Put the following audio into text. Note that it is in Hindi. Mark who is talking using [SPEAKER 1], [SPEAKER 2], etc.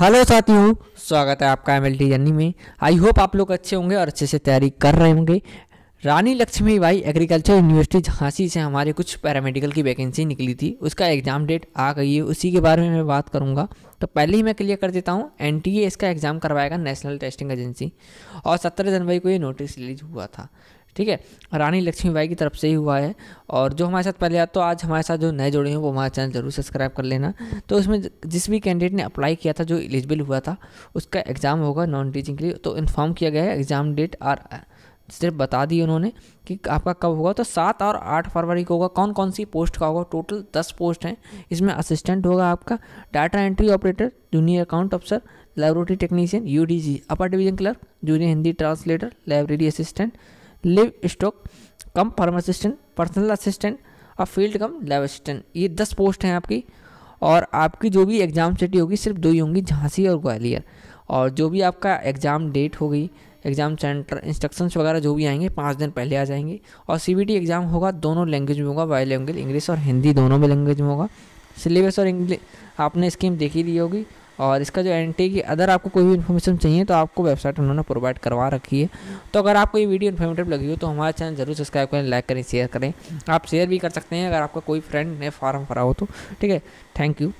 [SPEAKER 1] हेलो साथियों स्वागत है आपका एम एल टी जर्नी में आई होप आप लोग अच्छे होंगे और अच्छे से तैयारी कर रहे होंगे रानी लक्ष्मी बाई एग्रीकल्चर यूनिवर्सिटी झांसी से हमारे कुछ पैरामेडिकल की वैकेंसी निकली थी उसका एग्ज़ाम डेट आ गई है उसी के बारे में मैं बात करूंगा तो पहले ही मैं क्लियर कर देता हूं एन इसका एग्ज़ाम करवाएगा नेशनल टेस्टिंग एजेंसी और सत्रह जनवरी को ये नोटिस रिलीज हुआ था ठीक है रानी लक्ष्मीबाई की तरफ से ही हुआ है और जो हमारे साथ पहले तो आज हमारे साथ जो नए जुड़े हैं वो हमारा चैनल जरूर सब्सक्राइब कर लेना तो उसमें जिस भी कैंडिडेट ने अप्लाई किया था जो एलिजिबल हुआ था उसका एग्ज़ाम होगा नॉन टीचिंग के लिए तो इन्फॉर्म किया गया है एग्ज़ाम डेट और सिर्फ बता दी उन्होंने कि आपका कब होगा तो सात और आठ फरवरी को होगा कौन कौन सी पोस्ट का होगा टोटल दस पोस्ट हैं इसमें असिस्टेंट होगा आपका data entry operator junior account officer laboratory technician UDC upper division clerk junior Hindi translator library assistant live stock cum farm assistant personal assistant और फील्ड कम लेब असिस्टेंट ये दस पोस्ट हैं आपकी और आपकी जो भी एग्ज़ाम सिटी होगी सिर्फ दो ही होंगी झांसी और ग्वालियर और जो भी आपका एग्ज़ाम डेट होगी एग्ज़ाम सेंटर इंस्ट्रक्शंस वगैरह जो भी आएंगे पाँच दिन पहले आ जाएंगे और सी एग्ज़ाम होगा दोनों लैंग्वेज में होगा वाई लैंग्वेज इंग्लिश और हिंदी दोनों में लैंग्वेज में होगा सिलेबस और इंग्लिश आपने स्कीम देखी दी होगी और इसका जो एंट्री की अदर आपको कोई भी इन्फॉर्मेशन चाहिए तो आपको वेबसाइट उन्होंने प्रोवाइड करवा रखी है तो अगर आपको ये वीडियो इन्फॉर्मेटिव लगी हो तो हमारा चैनल जरूर सब्सक्राइब करें लाइक करें शेयर करें आप शेयर भी कर सकते हैं अगर आपका कोई फ्रेंड ने फॉर्म भरा हो तो ठीक है थैंक यू